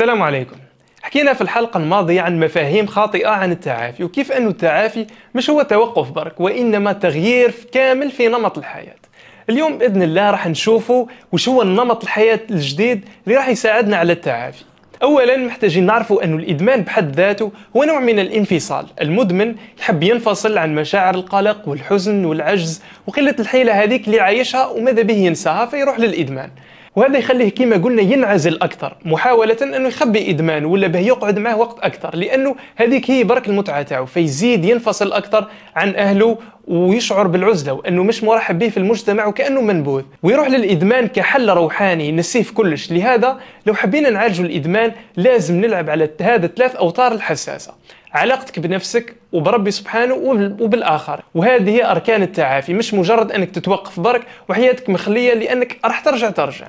السلام عليكم حكينا في الحلقة الماضية عن مفاهيم خاطئة عن التعافي وكيف أن التعافي مش هو توقف برك وإنما تغيير كامل في نمط الحياة اليوم بإذن الله راح نشوفه وش هو النمط الحياة الجديد اللي راح يساعدنا على التعافي اولا محتاجين نعرفوا أن الادمان بحد ذاته هو نوع من الانفصال المدمن يحب ينفصل عن مشاعر القلق والحزن والعجز وقله الحيله هذيك اللي عايشها وماذا به ينساها فيروح للادمان وهذا يخليه كما قلنا ينعزل اكثر محاوله انه يخبي ادمان ولا به يقعد معه وقت اكثر لانه هذيك هي برك المتعه تاعو فيزيد ينفصل اكثر عن اهله ويشعر بالعزله وانه مش مرحب به في المجتمع وكانه منبوذ ويروح للادمان كحل روحاني نسيف كلش لهذا لو حبينا نعالجوا الادمان لازم نلعب على هذا الثلاث اوتار الحساسه علاقتك بنفسك وبربي سبحانه وبالاخر وهذه هي اركان التعافي مش مجرد انك تتوقف برك وحياتك مخليه لانك راح ترجع ترجع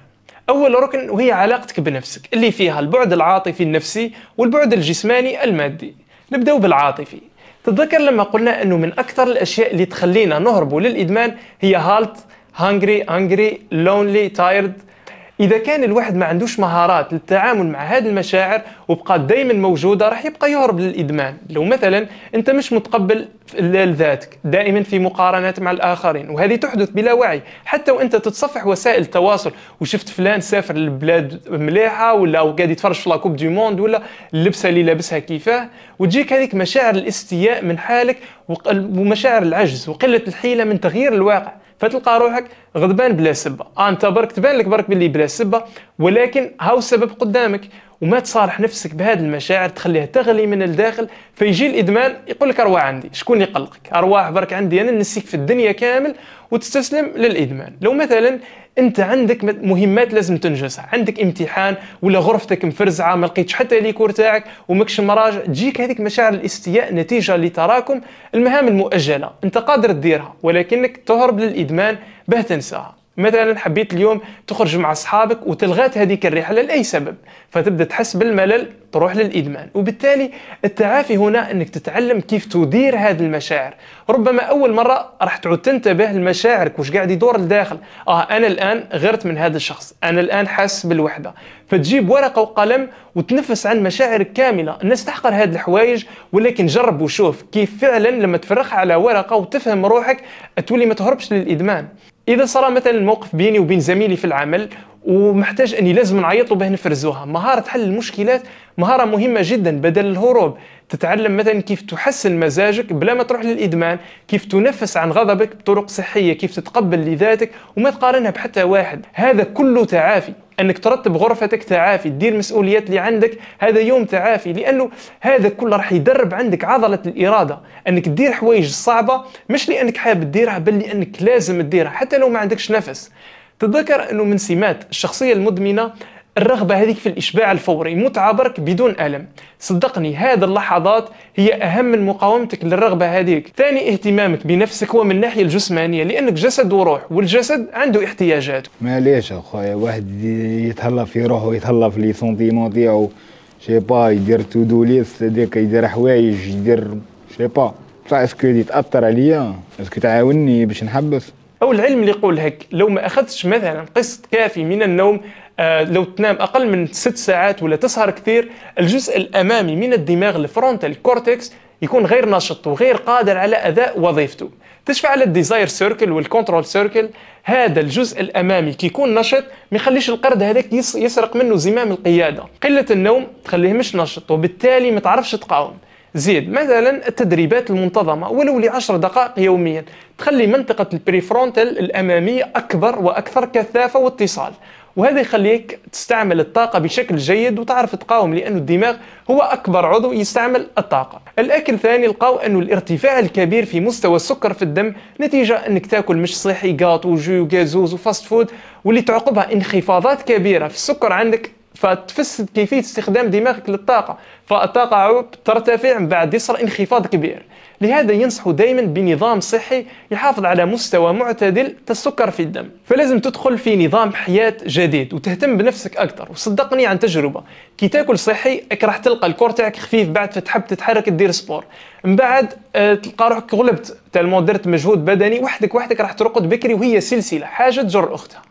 أول ركن وهي علاقتك بنفسك اللي فيها البعد العاطفي النفسي والبعد الجسماني المادي نبدأ بالعاطفي تذكر لما قلنا أنه من أكثر الأشياء اللي تخلينا نهرب للإدمان هي هالت هانجري هانجري لونلي تايرد اذا كان الواحد ما عندوش مهارات للتعامل مع هذه المشاعر وبقى دائما موجوده راح يبقى يهرب للادمان لو مثلا انت مش متقبل لذاتك دائما في مقارنات مع الاخرين وهذه تحدث بلا وعي حتى وانت تتصفح وسائل التواصل وشفت فلان سافر لبلاد مليحه ولا قاعد يتفرج في لاكوب دي موند ولا اللبسه اللي لابسها كيفاه وتجيك هذيك مشاعر الاستياء من حالك ومشاعر العجز وقله الحيله من تغيير الواقع فتلقى روحك غضبان بلا سبه انت برك تبان لك برك باللي بلا سبه ولكن هاو السبب قدامك وما تصالح نفسك بهذه المشاعر تخليها تغلي من الداخل فيجي الادمان يقول لك ارواح عندي شكون يقلقك ارواح برك عندي انا نسيك في الدنيا كامل وتستسلم للادمان لو مثلا انت عندك مهمات لازم تنجزها عندك امتحان ولا غرفتك مفرزعه ما لقيتش حتى ليكور تاعك وماكش مراجع تجيك هذيك مشاعر الاستياء نتيجه لتراكم المهام المؤجله انت قادر تديرها ولكنك تهرب للادمان باه تنساها مثلا حبيت اليوم تخرج مع اصحابك وتلغات هذيك الرحله لاي سبب فتبدا تحس بالملل تروح للادمان وبالتالي التعافي هنا انك تتعلم كيف تدير هذه المشاعر ربما اول مره راح تعود تنتبه لمشاعرك واش قاعد يدور لداخل اه انا الان غرت من هذا الشخص انا الان حاسس بالوحده فتجيب ورقه وقلم وتنفس عن مشاعرك كامله الناس تحقر هذه الحوايج ولكن جرب وشوف كيف فعلا لما تفرغها على ورقه وتفهم روحك تولي ما تهربش للادمان اذا صار مثلا الموقف بيني وبين زميلي في العمل ومحتاج اني لازم نعيط باه نفرزوها مهاره حل المشكلات مهاره مهمه جدا بدل الهروب تتعلم مثلا كيف تحسن مزاجك بلا ما تروح للادمان كيف تنفس عن غضبك بطرق صحيه كيف تتقبل لذاتك وما تقارنها بحتى واحد هذا كله تعافي انك ترتب غرفتك تعافي تدير مسؤوليات اللي عندك هذا يوم تعافي لانه هذا كله راح يدرب عندك عضله الاراده انك تدير حوايج صعبه مش لانك حابب تديرها بل لانك لازم تديرها حتى لو ما عندكش نفس تذكر انه من سمات الشخصيه المدمنه الرغبة هذيك في الإشباع الفوري متعة برك بدون ألم صدقني هذه اللحظات هي أهم من مقاومتك للرغبة هذيك ثاني اهتمامك بنفسك هو من الناحية الجسمانية لأنك جسد وروح والجسد عنده احتياجات معليش أخويا واحد يتهلا في روحه يتهلا في لي سنتيمون ديالو شي با يدير تو دو ليست هذاك يدير حوايج يدير شي با بصح اسكو تأثر عليا اسكو تعاوني باش نحبس أو العلم اللي يقول هك لو ما أخذتش مثلا قسط كافي من النوم آه، لو تنام اقل من 6 ساعات ولا تسهر كثير الجزء الامامي من الدماغ الفرونتال كورتكس يكون غير نشط وغير قادر على اداء وظيفته تشفع على الديزاير سيركل والكنترول سيركل هذا الجزء الامامي كي يكون نشط ما يخليش القرد هذاك يسرق منه زمام القياده قله النوم تخليه مش نشط وبالتالي ما تعرفش تقاوم زيد مثلا التدريبات المنتظمه ولو لعشر دقائق يوميا تخلي منطقه البريفرونتال الاماميه اكبر واكثر كثافه واتصال وهذا يخليك تستعمل الطاقة بشكل جيد وتعرف تقاوم لأن الدماغ هو أكبر عضو يستعمل الطاقة الأكل ثاني لقاو أن الارتفاع الكبير في مستوى السكر في الدم نتيجة أنك تاكل مش صحي جاط وجو وجازوز وفاست فود واللي تعقبها انخفاضات كبيرة في السكر عندك فتفسد كيفيه استخدام دماغك للطاقه فالطاقه ترتفع من بعد يصير انخفاض كبير لهذا ينصح دائما بنظام صحي يحافظ على مستوى معتدل السكر في الدم فلازم تدخل في نظام حياه جديد وتهتم بنفسك اكثر وصدقني عن تجربه كي تاكل صحي راح تلقى الكور تاعك خفيف بعد فتحب تتحرك دير سبور من بعد آه، تلقى روحك غلبت تالمون درت مجهود بدني وحدك وحدك راح ترقد بكري وهي سلسله حاجه تجر اختها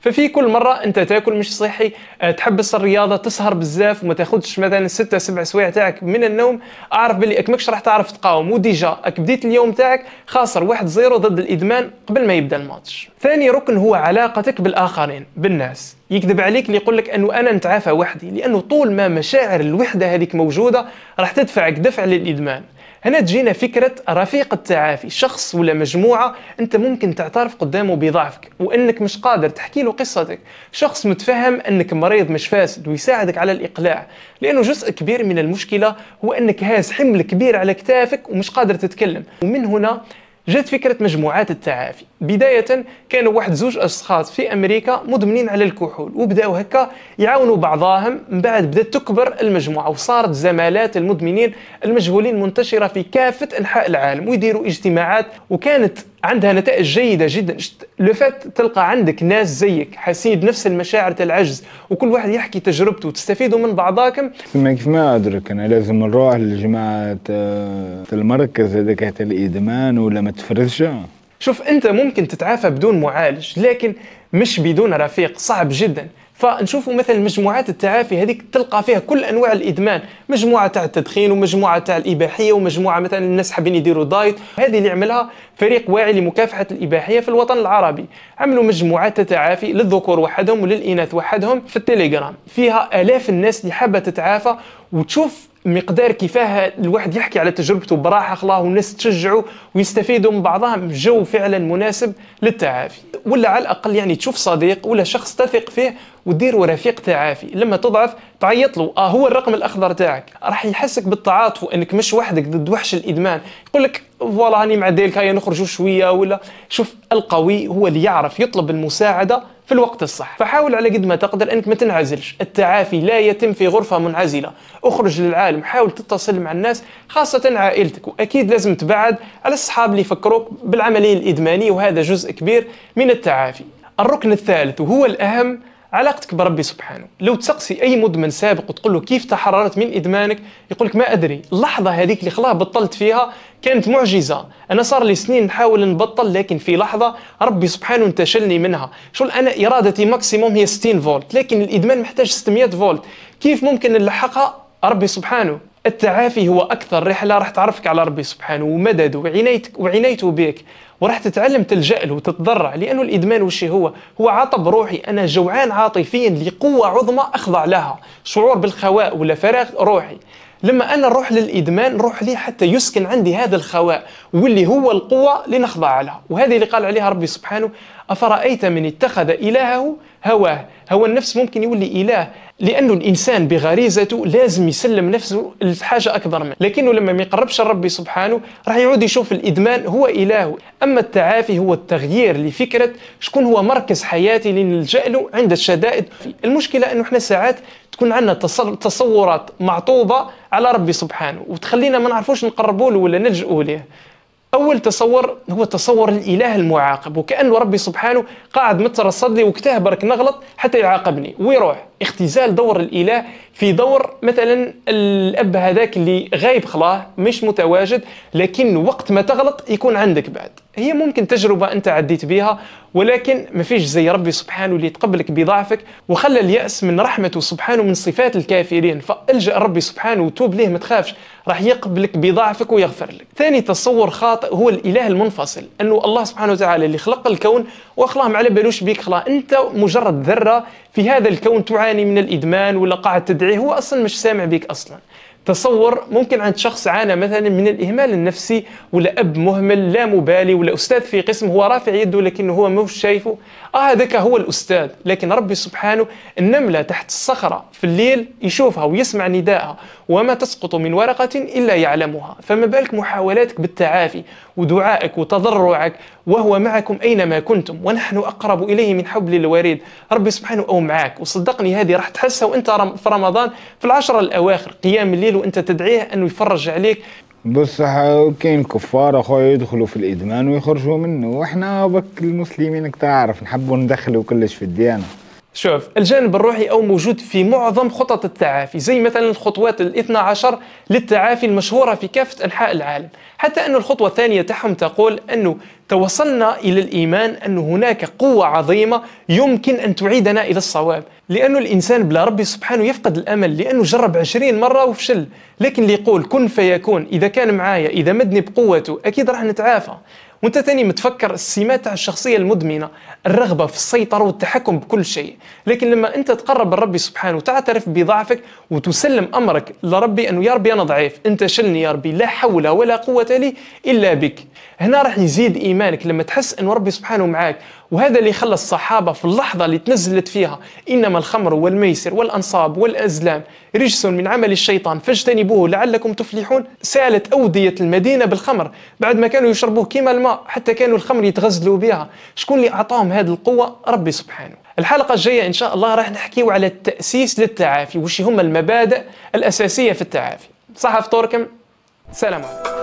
ففي كل مره انت تاكل مش صحي آه، تحبس الرياضه تسهر بزاف وما تاخذش مثلا ستة سبع سوايع تاعك من النوم اعرف باللي اك ماكش راح تعرف تقاوم وديجا اك بديت اليوم تاعك خاسر واحد زيرو ضد الادمان قبل ما يبدا الماتش ثاني ركن هو علاقتك بالاخرين بالناس يكذب عليك اللي يقول لك انه انا نتعافى وحدي لانه طول ما مشاعر الوحده هذيك موجوده راح تدفعك دفع للادمان هنا تجينا فكره رفيق التعافي شخص ولا مجموعه انت ممكن تعترف قدامه بضعفك وانك مش قادر تحكي له قصتك شخص متفهم انك مريض مش فاسد ويساعدك على الاقلاع لانه جزء كبير من المشكله هو انك هاز حمل كبير على كتافك ومش قادر تتكلم ومن هنا جات فكرة مجموعات التعافي بداية كانوا واحد زوج أشخاص في أمريكا مدمنين على الكحول وبدأوا هكا يعاونوا بعضاهم من بعد بدأت تكبر المجموعة وصارت زمالات المدمنين المجهولين منتشرة في كافة أنحاء العالم ويديروا اجتماعات وكانت عندها نتائج جيدة جدا لو فات تلقى عندك ناس زيك حاسين بنفس المشاعر تاع العجز وكل واحد يحكي تجربته وتستفيدوا من بعضاكم كما كيف ما ادرك انا لازم نروح لجماعة آه، المركز هذاك تاع الادمان ولا ما تفرزش شوف انت ممكن تتعافى بدون معالج لكن مش بدون رفيق صعب جدا فنشوفوا مثلا مجموعات التعافي هذيك تلقى فيها كل انواع الادمان مجموعه تاع التدخين ومجموعه تاع الاباحيه ومجموعه مثلا الناس حابين يديروا دايت هذه اللي عملها فريق واعي لمكافحه الاباحيه في الوطن العربي عملوا مجموعات تعافي للذكور وحدهم وللاناث وحدهم في التليجرام فيها الاف الناس اللي حابه تتعافى وتشوف مقدار كيفاه الواحد يحكي على تجربته براحه خلاه والناس تشجعه ويستفيدوا من بعضهم جو فعلا مناسب للتعافي ولا على الاقل يعني تشوف صديق ولا شخص تثق فيه وديروا رفيق تعافي لما تضعف تعيط له اه هو الرقم الاخضر تاعك راح يحسك بالتعاطف وانك مش وحدك ضد وحش الادمان يقول لك فوالا راني مع ذلك هيا نخرجوا شويه ولا شوف القوي هو اللي يعرف يطلب المساعده في الوقت الصح فحاول على قد ما تقدر انك ما تنعزلش التعافي لا يتم في غرفه منعزله اخرج للعالم حاول تتصل مع الناس خاصه عائلتك واكيد لازم تبعد على الصحاب اللي يفكروك بالعمليه الادمانيه وهذا جزء كبير من التعافي الركن الثالث وهو الاهم علاقتك بربي سبحانه لو تسقسي اي مدمن سابق وتقول له كيف تحررت من ادمانك يقول لك ما ادري اللحظه هذيك اللي خلاها بطلت فيها كانت معجزه انا صار لي سنين نحاول نبطل لكن في لحظه ربي سبحانه انتشلني منها شغل انا ارادتي ماكسيموم هي 60 فولت لكن الادمان محتاج 600 فولت كيف ممكن نلحقها ربي سبحانه التعافي هو أكثر رحلة راح تعرفك على ربي سبحانه ومدده وعنايتك وعنايته بك وراح تتعلم تلجأ له وتتضرع لأنه الإدمان وش هو؟ هو عطب روحي أنا جوعان عاطفيا لقوة عظمى أخضع لها شعور بالخواء ولا فراغ روحي لما أنا نروح للإدمان نروح ليه حتى يسكن عندي هذا الخواء واللي هو القوة لنخضع لها وهذه اللي قال عليها ربي سبحانه أفرأيت من اتخذ إلهه هواه هو النفس ممكن يولي إله لأنه الإنسان بغريزته لازم يسلم نفسه لحاجة أكبر منه لكنه لما ما يقربش ربي سبحانه راح يعود يشوف الإدمان هو إلهه أما التعافي هو التغيير لفكرة شكون هو مركز حياتي اللي نلجأ له عند الشدائد المشكلة أنه احنا ساعات تكون عندنا تصورات معطوبة على ربي سبحانه وتخلينا ما نعرفوش نقربوا له ولا نلجؤوا له أول تصور هو تصور الإله المعاقب وكأنه ربي سبحانه قاعد مترصد لي وكتاه برك نغلط حتى يعاقبني ويروح اختزال دور الإله في دور مثلا الأب هذاك اللي غايب خلاه مش متواجد لكن وقت ما تغلط يكون عندك بعد هي ممكن تجربة أنت عديت بها ولكن ما فيش زي ربي سبحانه اللي يتقبلك بضعفك وخلى اليأس من رحمته سبحانه من صفات الكافرين فالجأ ربي سبحانه وتوب ليه ما تخافش راح يقبلك بضعفك ويغفر لك ثاني تصور خاطئ هو الاله المنفصل انه الله سبحانه وتعالى اللي خلق الكون واخلاه على بالوش بيك خلاه انت مجرد ذره في هذا الكون تعاني من الادمان ولا قاعد تدعيه هو اصلا مش سامع بيك اصلا تصور ممكن عند شخص عانى مثلا من الاهمال النفسي ولا اب مهمل لا مبالي ولا استاذ في قسم هو رافع يده لكنه هو مش شايفه اه هذاك هو الاستاذ لكن ربي سبحانه النمله تحت الصخره في الليل يشوفها ويسمع ندائها وما تسقط من ورقه الا يعلمها فما بالك محاولاتك بالتعافي ودعائك وتضرعك وهو معكم أينما كنتم ونحن أقرب إليه من حبل الوريد ربي سبحانه أو معك وصدقني هذه راح تحسها وأنت في رمضان في العشرة الأواخر قيام الليل وأنت تدعيه أنه يفرج عليك بصح كاين كفار اخويا يدخلوا في الادمان ويخرجوا منه واحنا بك المسلمين تعرف نحبوا ندخلوا كلش في الديانه شوف الجانب الروحي او موجود في معظم خطط التعافي زي مثلا الخطوات الاثنى عشر للتعافي المشهوره في كافه انحاء العالم حتى ان الخطوه الثانيه تاعهم تقول انه توصلنا الى الايمان ان هناك قوه عظيمه يمكن ان تعيدنا الى الصواب لانه الانسان بلا ربي سبحانه يفقد الامل لانه جرب عشرين مره وفشل لكن اللي يقول كن فيكون اذا كان معايا اذا مدني بقوته اكيد راح نتعافى وانت ثاني متفكر السمات تاع الشخصيه المدمنه الرغبه في السيطره والتحكم بكل شيء لكن لما انت تقرب لربي سبحانه وتعترف بضعفك وتسلم امرك لربي انه يا ربي انا ضعيف انت شلني يا ربي لا حول ولا قوه لي الا بك هنا راح يزيد ايمانك لما تحس ان ربي سبحانه معاك وهذا اللي خلى الصحابة في اللحظة اللي تنزلت فيها إنما الخمر والميسر والأنصاب والأزلام رجس من عمل الشيطان فاجتنبوه لعلكم تفلحون سالت أودية المدينة بالخمر بعد ما كانوا يشربوه كما الماء حتى كانوا الخمر يتغزلوا بها شكون اللي أعطاهم هذه القوة ربي سبحانه الحلقة الجاية إن شاء الله راح نحكيو على التأسيس للتعافي وش هما المبادئ الأساسية في التعافي صح فطوركم سلام عليكم